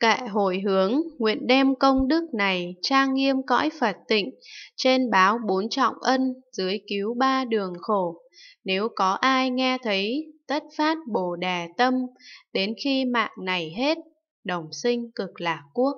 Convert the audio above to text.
Kệ hồi hướng, nguyện đem công đức này trang nghiêm cõi Phật tịnh, trên báo bốn trọng ân, dưới cứu ba đường khổ. Nếu có ai nghe thấy, tất phát bồ đề tâm, đến khi mạng này hết, đồng sinh cực lạc quốc.